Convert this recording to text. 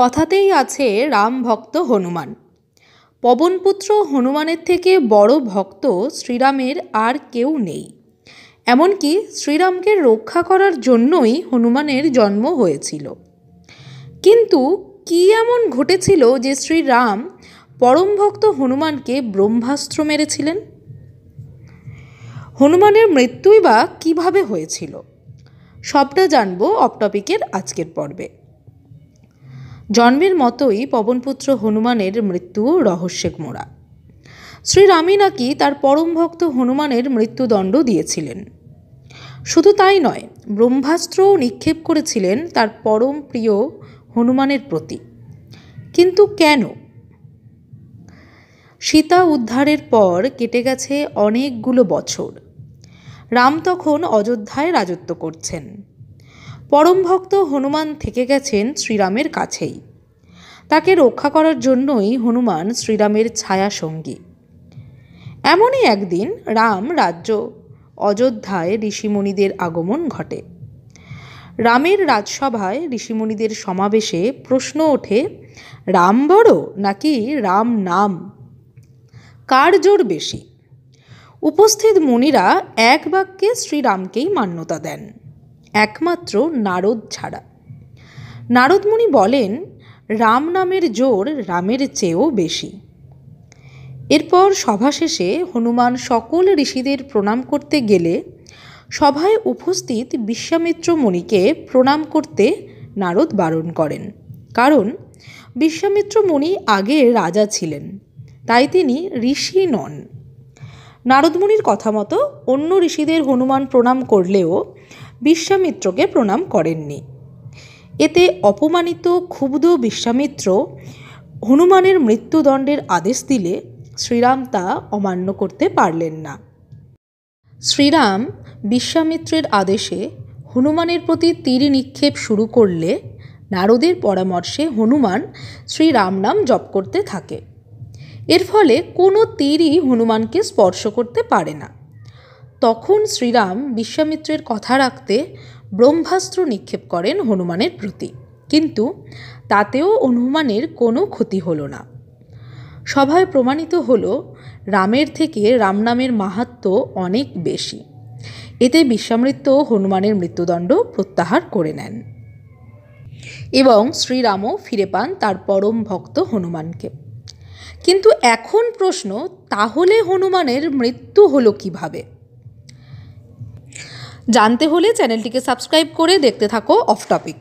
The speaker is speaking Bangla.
কথাতেই আছে রাম ভক্ত হনুমান পবনপুত্র হনুমানের থেকে বড় ভক্ত শ্রীরামের আর কেউ নেই এমনকি শ্রীরামকে রক্ষা করার জন্যই হনুমানের জন্ম হয়েছিল কিন্তু কি এমন ঘটেছিল যে শ্রীরাম পরম ভক্ত হনুমানকে ব্রহ্মাস্ত্র মেরেছিলেন হনুমানের মৃত্যুই বা কীভাবে হয়েছিল সবটা জানব অপটপিকের আজকের পর্বে জন্মের মতোই পবনপুত্র হনুমানের মৃত্যু রহস্যে মোড়া শ্রীরামই নাকি তার পরম ভক্ত হনুমানের মৃত্যুদণ্ড দিয়েছিলেন শুধু তাই নয় ব্রহ্মাস্ত্রও নিক্ষেপ করেছিলেন তার পরম প্রিয় হনুমানের প্রতি কিন্তু কেন সীতা উদ্ধারের পর কেটে গেছে অনেকগুলো বছর রাম তখন অযোধ্যায় রাজত্ব করছেন পরম ভক্ত হনুমান থেকে গেছেন শ্রীরামের কাছেই তাকে রক্ষা করার জন্যই হনুমান শ্রীরামের ছায়া সঙ্গী এমনই একদিন রাম রাজ্য অযোধ্যায় ঋষিমণিদের আগমন ঘটে রামের রাজসভায় ঋষিমণিদের সমাবেশে প্রশ্ন ওঠে রাম বড় নাকি রাম নাম কার জোর বেশি উপস্থিত মুনিরা এক বাক্যে শ্রীরামকেই মান্যতা দেন একমাত্র নারদ ছাড়া নারদমুনি বলেন রাম নামের জোর রামের চেয়েও বেশি এরপর সভা শেষে হনুমান সকল ঋষিদের প্রণাম করতে গেলে সভায় উপস্থিত বিশ্বামিত্র মণিকে প্রণাম করতে নারদ বারণ করেন কারণ বিশ্বামিত্র মণি আগে রাজা ছিলেন তাই তিনি ঋষি নন নারদমুনির কথা মতো অন্য ঋষিদের হনুমান প্রণাম করলেও বিশ্বামিত্রকে প্রণাম করেননি এতে অপমানিত ক্ষুব্ধ বিশ্বামিত্র হনুমানের মৃত্যুদণ্ডের আদেশ দিলে শ্রীরাম তা অমান্য করতে পারলেন না শ্রীরাম বিশ্বামিত্রের আদেশে হনুমানের প্রতি তীর নিক্ষেপ শুরু করলে নারদের পরামর্শে হনুমান শ্রীরাম নাম জপ করতে থাকে এর ফলে কোনো তীরই হনুমানকে স্পর্শ করতে পারে না তখন শ্রীরাম বিশ্বামিত্রের কথা রাখতে ব্রহ্মাস্ত্র নিক্ষেপ করেন হনুমানের প্রতি কিন্তু তাতেও হনুমানের কোনো ক্ষতি হলো না সভায় প্রমাণিত হল রামের থেকে রামনামের মাহাত্ম অনেক বেশি এতে বিশ্বামৃত্য হনুমানের মৃত্যুদণ্ড প্রত্যাহার করে নেন এবং শ্রীরামও ফিরে পান তার পরম ভক্ত হনুমানকে কিন্তু এখন প্রশ্ন তাহলে হনুমানের মৃত্যু হলো কিভাবে জানতে হলে চ্যানেলটিকে সাবস্ক্রাইব করে দেখতে থাকো অফ টপিক